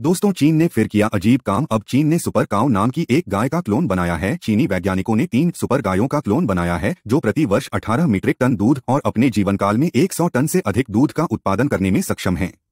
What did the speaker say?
दोस्तों चीन ने फिर किया अजीब काम अब चीन ने सुपर काउ नाम की एक गाय का क्लोन बनाया है चीनी वैज्ञानिकों ने तीन सुपर गायों का क्लोन बनाया है जो प्रति वर्ष 18 मीट्रिक टन दूध और अपने जीवन काल में 100 टन से अधिक दूध का उत्पादन करने में सक्षम है